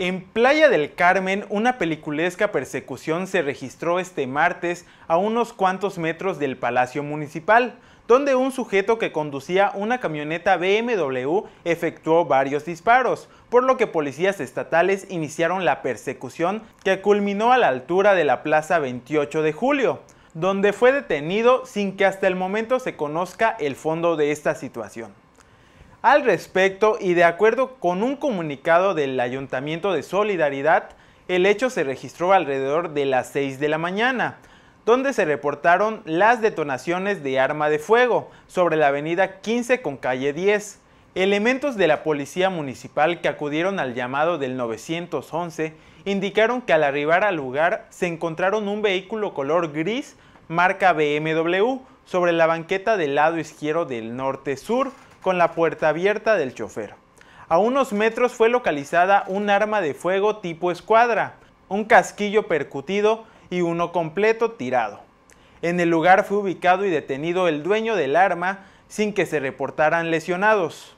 En Playa del Carmen, una peliculesca persecución se registró este martes a unos cuantos metros del Palacio Municipal, donde un sujeto que conducía una camioneta BMW efectuó varios disparos, por lo que policías estatales iniciaron la persecución que culminó a la altura de la Plaza 28 de Julio, donde fue detenido sin que hasta el momento se conozca el fondo de esta situación. Al respecto y de acuerdo con un comunicado del Ayuntamiento de Solidaridad, el hecho se registró alrededor de las 6 de la mañana, donde se reportaron las detonaciones de arma de fuego sobre la avenida 15 con calle 10. Elementos de la policía municipal que acudieron al llamado del 911 indicaron que al arribar al lugar se encontraron un vehículo color gris marca BMW sobre la banqueta del lado izquierdo del norte-sur, la puerta abierta del chofer. A unos metros fue localizada un arma de fuego tipo escuadra, un casquillo percutido y uno completo tirado. En el lugar fue ubicado y detenido el dueño del arma sin que se reportaran lesionados.